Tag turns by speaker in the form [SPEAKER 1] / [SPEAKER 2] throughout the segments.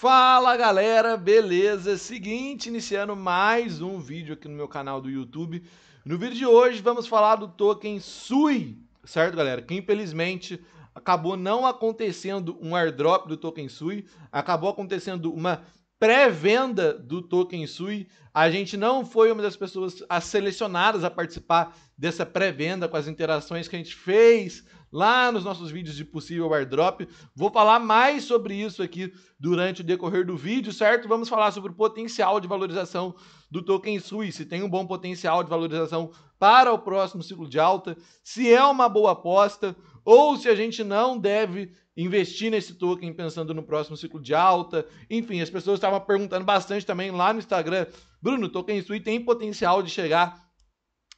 [SPEAKER 1] Fala galera, beleza? Seguinte, iniciando mais um vídeo aqui no meu canal do YouTube. No vídeo de hoje vamos falar do token SUI, certo galera? Que infelizmente acabou não acontecendo um airdrop do token SUI, acabou acontecendo uma pré-venda do token SUI. A gente não foi uma das pessoas selecionadas a participar dessa pré-venda com as interações que a gente fez lá nos nossos vídeos de possível airdrop. Vou falar mais sobre isso aqui durante o decorrer do vídeo, certo? Vamos falar sobre o potencial de valorização do token SUI, se tem um bom potencial de valorização para o próximo ciclo de alta, se é uma boa aposta ou se a gente não deve investir nesse token pensando no próximo ciclo de alta. Enfim, as pessoas estavam perguntando bastante também lá no Instagram, Bruno, token SUI tem potencial de chegar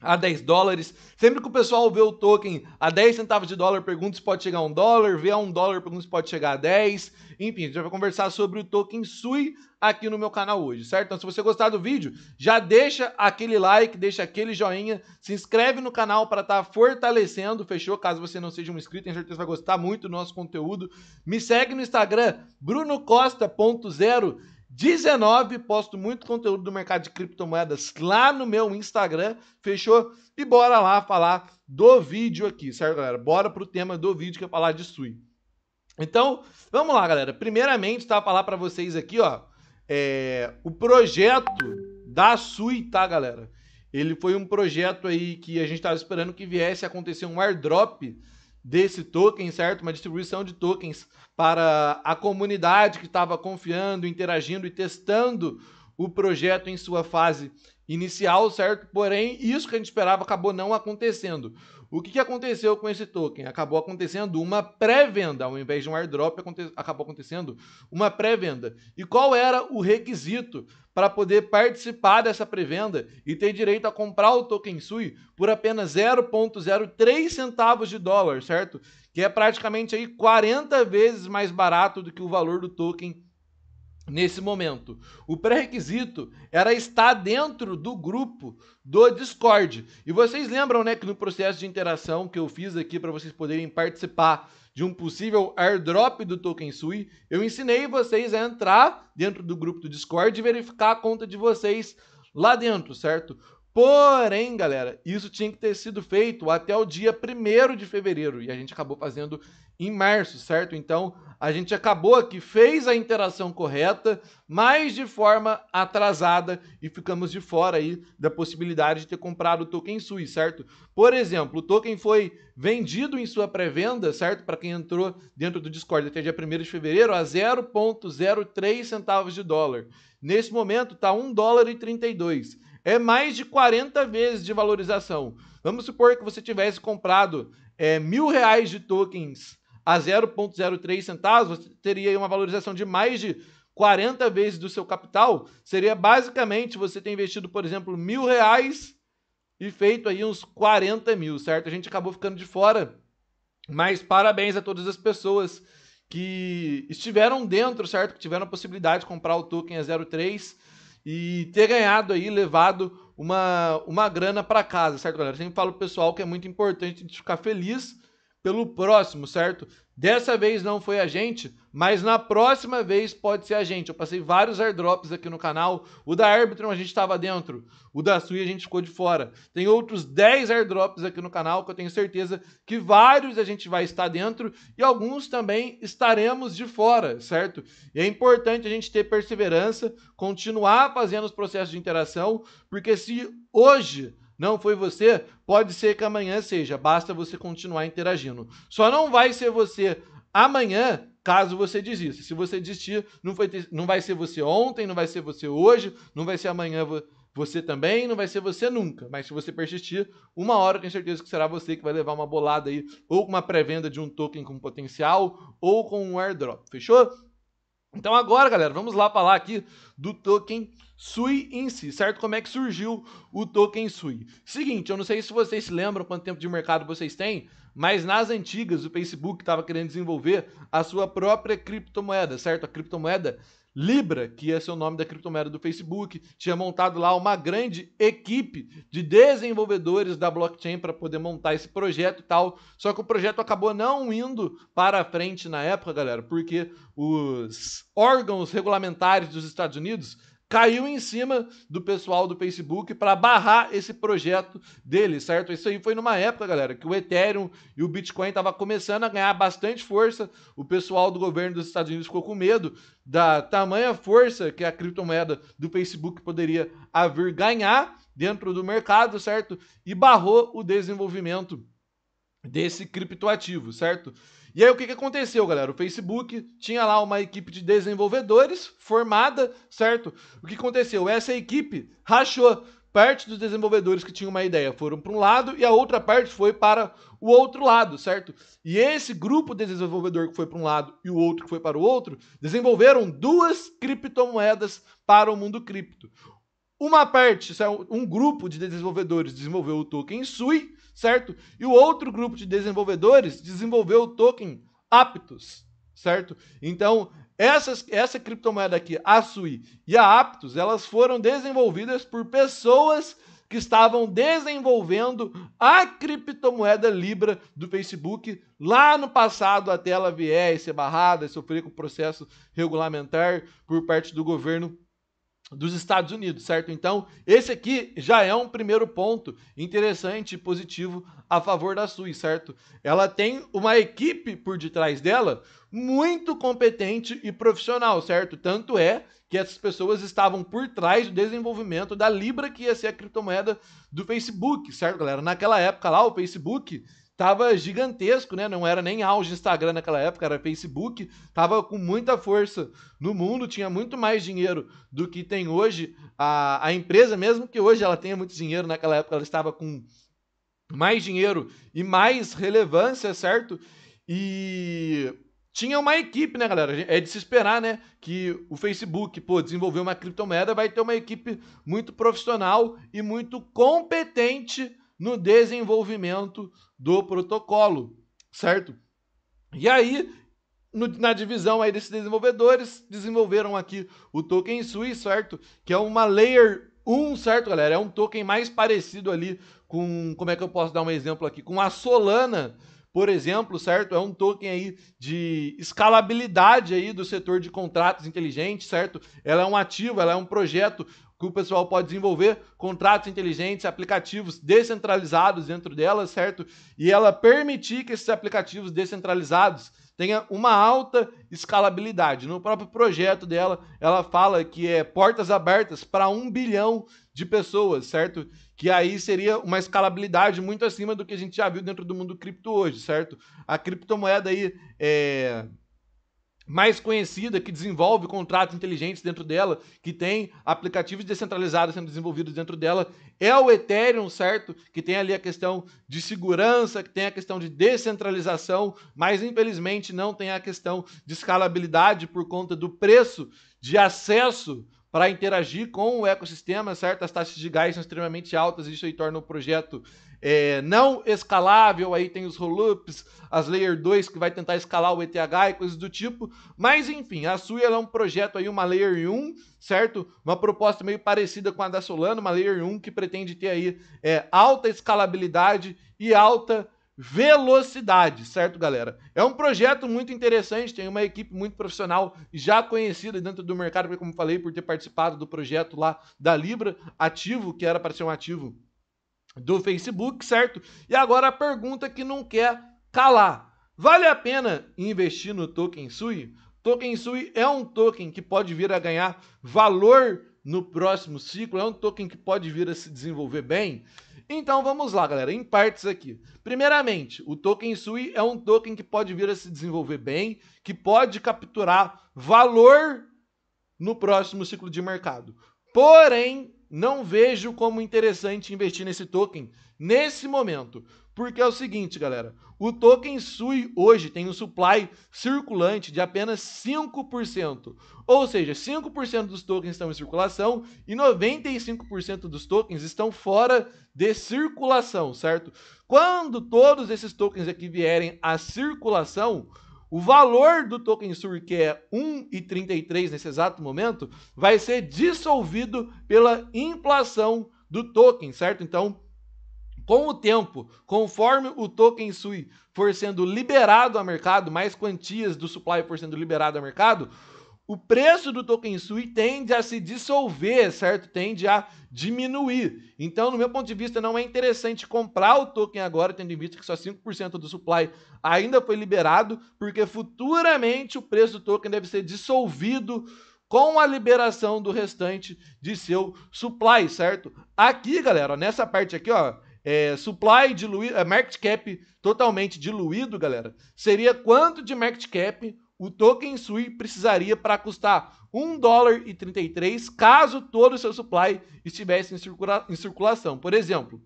[SPEAKER 1] a 10 dólares. Sempre que o pessoal vê o token a 10 centavos de dólar, pergunta se pode chegar a 1 dólar, vê a 1 dólar, pergunta se pode chegar a 10. Enfim, a gente vai conversar sobre o token SUI aqui no meu canal hoje, certo? Então, se você gostar do vídeo, já deixa aquele like, deixa aquele joinha, se inscreve no canal para estar tá fortalecendo, fechou? Caso você não seja um inscrito, tenho certeza vai gostar muito do nosso conteúdo. Me segue no Instagram, brunocosta.0 19, posto muito conteúdo do mercado de criptomoedas lá no meu Instagram, fechou? E bora lá falar do vídeo aqui, certo, galera? Bora pro tema do vídeo que é falar de SUI. Então, vamos lá, galera. Primeiramente, tá? Falar para vocês aqui, ó, é, o projeto da SUI, tá, galera? Ele foi um projeto aí que a gente estava esperando que viesse a acontecer um airdrop desse token, certo? Uma distribuição de tokens para a comunidade que estava confiando, interagindo e testando o projeto em sua fase inicial, certo? Porém, isso que a gente esperava acabou não acontecendo. O que, aconteceu com esse token? Acabou acontecendo uma pré-venda, ao invés de um airdrop, aconte acabou acontecendo uma pré-venda. E qual era o requisito para poder participar dessa pré-venda e ter direito a comprar o token SUI por apenas 0,03 centavos de dólar, certo? Que é praticamente aí 40 vezes mais barato do que o valor do token nesse momento. O pré-requisito era estar dentro do grupo do Discord. E vocês lembram, né, que no processo de interação que eu fiz aqui para vocês poderem participar de um possível airdrop do Token Sui, eu ensinei vocês a entrar dentro do grupo do Discord e verificar a conta de vocês lá dentro, certo? Porém, galera, isso tinha que ter sido feito até o dia 1 de fevereiro e a gente acabou fazendo em março, certo? Então, a gente acabou que fez a interação correta, mas de forma atrasada e ficamos de fora aí da possibilidade de ter comprado o token SUI, certo? Por exemplo, o token foi vendido em sua pré-venda, certo? Para quem entrou dentro do Discord até dia 1 de fevereiro a 0.03 centavos de dólar. Nesse momento tá 1 dólar e 32 é mais de 40 vezes de valorização. Vamos supor que você tivesse comprado é, mil reais de tokens a 0,03 centavos, você teria uma valorização de mais de 40 vezes do seu capital. Seria basicamente você ter investido, por exemplo, mil reais e feito aí uns 40 mil, certo? A gente acabou ficando de fora. Mas parabéns a todas as pessoas que estiveram dentro, certo? Que tiveram a possibilidade de comprar o token a 03 e ter ganhado aí, levado uma, uma grana para casa, certo, galera? Eu sempre falo pro pessoal que é muito importante a gente ficar feliz pelo próximo, certo? Dessa vez não foi a gente, mas na próxima vez pode ser a gente. Eu passei vários airdrops aqui no canal. O da Arbitrum a gente estava dentro, o da Sui a gente ficou de fora. Tem outros 10 airdrops aqui no canal que eu tenho certeza que vários a gente vai estar dentro e alguns também estaremos de fora, certo? E é importante a gente ter perseverança, continuar fazendo os processos de interação, porque se hoje não foi você, pode ser que amanhã seja, basta você continuar interagindo. Só não vai ser você amanhã caso você desista. Se você desistir, não, foi, não vai ser você ontem, não vai ser você hoje, não vai ser amanhã você também, não vai ser você nunca. Mas se você persistir, uma hora tenho certeza que será você que vai levar uma bolada aí, ou com uma pré-venda de um token com potencial, ou com um airdrop. Fechou? Então agora, galera, vamos lá falar aqui do token SUI em si, certo? Como é que surgiu o token SUI? Seguinte, eu não sei se vocês se lembram quanto tempo de mercado vocês têm, mas nas antigas o Facebook estava querendo desenvolver a sua própria criptomoeda, certo? A criptomoeda Libra, que é seu nome da criptomoeda do Facebook, tinha montado lá uma grande equipe de desenvolvedores da blockchain para poder montar esse projeto e tal. Só que o projeto acabou não indo para frente na época, galera, porque os órgãos regulamentares dos Estados Unidos caiu em cima do pessoal do Facebook para barrar esse projeto dele, certo? Isso aí foi numa época, galera, que o Ethereum e o Bitcoin estavam começando a ganhar bastante força. O pessoal do governo dos Estados Unidos ficou com medo da tamanha força que a criptomoeda do Facebook poderia haver ganhar dentro do mercado, certo? E barrou o desenvolvimento desse criptoativo, certo? E aí o que, que aconteceu, galera? O Facebook tinha lá uma equipe de desenvolvedores formada, certo? O que aconteceu? Essa equipe rachou. Parte dos desenvolvedores que tinham uma ideia foram para um lado e a outra parte foi para o outro lado, certo? E esse grupo de desenvolvedor que foi para um lado e o outro que foi para o outro desenvolveram duas criptomoedas para o mundo cripto. Uma parte, um grupo de desenvolvedores desenvolveu o token SUI certo? E o outro grupo de desenvolvedores desenvolveu o token Aptos, certo? Então, essas, essa criptomoeda aqui, a Sui e a Aptos, elas foram desenvolvidas por pessoas que estavam desenvolvendo a criptomoeda Libra do Facebook lá no passado até ela vier e ser barrada e sofrer com processo regulamentar por parte do governo dos Estados Unidos, certo? Então, esse aqui já é um primeiro ponto interessante e positivo a favor da SUS, certo? Ela tem uma equipe por detrás dela muito competente e profissional, certo? Tanto é que essas pessoas estavam por trás do desenvolvimento da Libra, que ia ser a criptomoeda do Facebook, certo, galera? Naquela época lá, o Facebook tava gigantesco, né? Não era nem auge Instagram naquela época, era Facebook, tava com muita força no mundo, tinha muito mais dinheiro do que tem hoje. A, a empresa, mesmo que hoje ela tenha muito dinheiro, naquela época ela estava com mais dinheiro e mais relevância, certo? E tinha uma equipe, né, galera? É de se esperar, né? Que o Facebook, pô, desenvolver uma criptomoeda vai ter uma equipe muito profissional e muito competente no desenvolvimento do protocolo, certo? E aí, no, na divisão aí desses desenvolvedores, desenvolveram aqui o token SUI, certo? Que é uma layer 1, certo, galera? É um token mais parecido ali com, como é que eu posso dar um exemplo aqui? Com a Solana, por exemplo, certo? É um token aí de escalabilidade aí do setor de contratos inteligentes, certo? Ela é um ativo, ela é um projeto que o pessoal pode desenvolver contratos inteligentes, aplicativos descentralizados dentro dela, certo? E ela permitir que esses aplicativos descentralizados tenha uma alta escalabilidade. No próprio projeto dela, ela fala que é portas abertas para um bilhão de pessoas, certo? Que aí seria uma escalabilidade muito acima do que a gente já viu dentro do mundo cripto hoje, certo? A criptomoeda aí é mais conhecida, que desenvolve contratos inteligentes dentro dela, que tem aplicativos descentralizados sendo desenvolvidos dentro dela, é o Ethereum, certo? Que tem ali a questão de segurança, que tem a questão de descentralização, mas infelizmente não tem a questão de escalabilidade por conta do preço de acesso para interagir com o ecossistema, certo? As taxas de gás são extremamente altas, isso aí torna o projeto é, não escalável, aí tem os rollups, as Layer 2 que vai tentar escalar o ETH e coisas do tipo, mas enfim, a Sui é um projeto aí, uma Layer 1, certo? Uma proposta meio parecida com a da Solana, uma Layer 1 que pretende ter aí é, alta escalabilidade e alta velocidade, certo, galera? É um projeto muito interessante, tem uma equipe muito profissional, já conhecida dentro do mercado, como falei, por ter participado do projeto lá da Libra Ativo, que era para ser um ativo do Facebook, certo? E agora a pergunta que não quer calar. Vale a pena investir no Token Sui? Token Sui é um token que pode vir a ganhar valor no próximo ciclo, é um token que pode vir a se desenvolver bem. Então vamos lá, galera, em partes aqui. Primeiramente, o token SUI é um token que pode vir a se desenvolver bem, que pode capturar valor no próximo ciclo de mercado. Porém, não vejo como interessante investir nesse token, nesse momento. Porque é o seguinte, galera, o token SUI hoje tem um supply circulante de apenas 5%. Ou seja, 5% dos tokens estão em circulação e 95% dos tokens estão fora de circulação, certo? Quando todos esses tokens aqui vierem à circulação, o valor do token sui que é 1,33 nesse exato momento, vai ser dissolvido pela inflação do token, certo? Então, com o tempo, conforme o token SUI for sendo liberado ao mercado, mais quantias do supply for sendo liberado ao mercado, o preço do token SUI tende a se dissolver, certo? Tende a diminuir. Então, no meu ponto de vista, não é interessante comprar o token agora, tendo em vista que só 5% do supply ainda foi liberado, porque futuramente o preço do token deve ser dissolvido com a liberação do restante de seu supply, certo? Aqui, galera, nessa parte aqui, ó, é, supply diluído, é, market cap totalmente diluído, galera, seria quanto de market cap o token SUI precisaria para custar 1 dólar e 33 caso todo o seu supply estivesse em, circula em circulação. Por exemplo,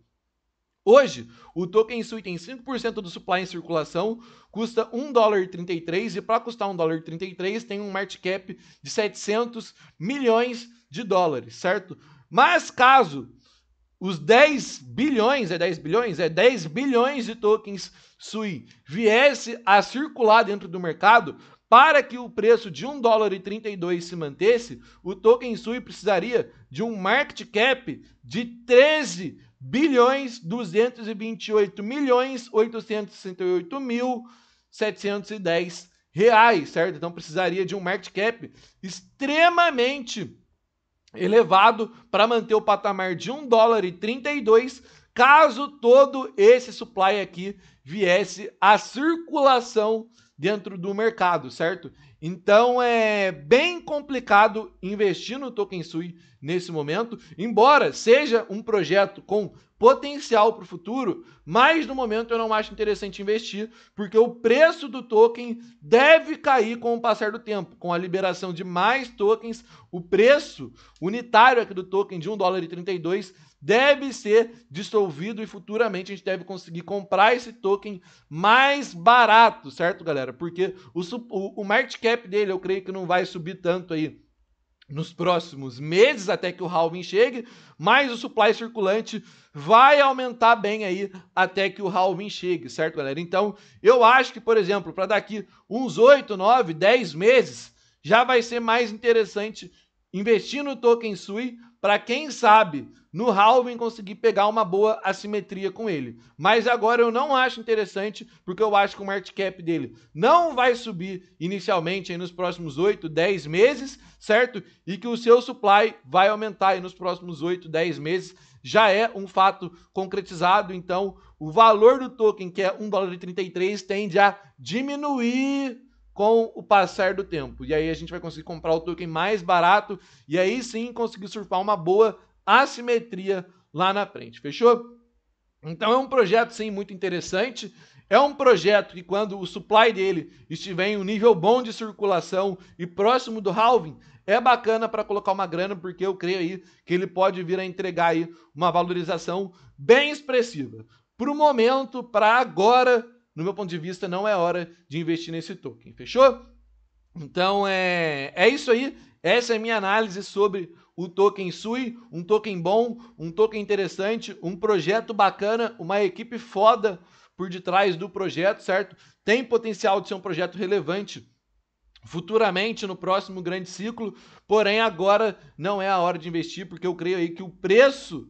[SPEAKER 1] hoje o token SUI tem 5% do supply em circulação, custa 1 dólar e 33 e para custar 1 dólar e 33 tem um market cap de 700 milhões de dólares, certo? Mas caso os 10 bilhões, é 10 bilhões? É 10 bilhões de tokens SUI viesse a circular dentro do mercado, para que o preço de 1 dólar e 32 se mantesse, o token SUI precisaria de um market cap de 13 bilhões 228 milhões 868 mil 710 reais, certo? Então precisaria de um market cap extremamente elevado para manter o patamar de 1 dólar e 32, caso todo esse supply aqui viesse à circulação dentro do mercado, certo? Então é bem complicado investir no token sui nesse momento, embora seja um projeto com potencial para o futuro, mas no momento eu não acho interessante investir, porque o preço do token deve cair com o passar do tempo. Com a liberação de mais tokens, o preço unitário aqui do token de 1 dólar e 32 deve ser dissolvido e futuramente a gente deve conseguir comprar esse token mais barato, certo, galera? Porque o, o, o market cap dele, eu creio que não vai subir tanto aí nos próximos meses até que o halving chegue, mas o supply circulante vai aumentar bem aí até que o halving chegue, certo, galera? Então, eu acho que, por exemplo, para daqui uns 8, 9, 10 meses, já vai ser mais interessante investir no token Sui para quem sabe no halving conseguir pegar uma boa assimetria com ele. Mas agora eu não acho interessante, porque eu acho que o market cap dele não vai subir inicialmente nos próximos 8, 10 meses, certo? E que o seu supply vai aumentar nos próximos 8, 10 meses. Já é um fato concretizado, então o valor do token, que é 1,33 dólar e tende a diminuir com o passar do tempo. E aí a gente vai conseguir comprar o token mais barato e aí sim conseguir surfar uma boa assimetria lá na frente. Fechou? Então é um projeto sim muito interessante. É um projeto que, quando o supply dele estiver em um nível bom de circulação e próximo do halving, é bacana para colocar uma grana, porque eu creio aí que ele pode vir a entregar aí uma valorização bem expressiva. Para o momento, para agora, no meu ponto de vista, não é hora de investir nesse token. Fechou? Então é, é isso aí. Essa é a minha análise sobre o token SUI, um token bom, um token interessante, um projeto bacana, uma equipe foda por detrás do projeto, certo? Tem potencial de ser um projeto relevante futuramente no próximo grande ciclo, porém agora não é a hora de investir, porque eu creio aí que o preço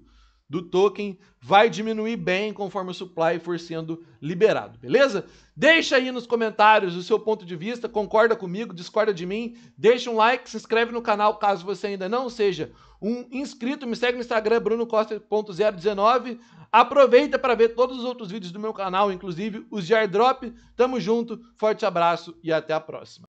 [SPEAKER 1] do token vai diminuir bem conforme o supply for sendo liberado, beleza? Deixa aí nos comentários o seu ponto de vista, concorda comigo, discorda de mim, deixa um like, se inscreve no canal caso você ainda não seja um inscrito, me segue no Instagram brunocosta.019, aproveita para ver todos os outros vídeos do meu canal, inclusive os de airdrop, tamo junto, forte abraço e até a próxima.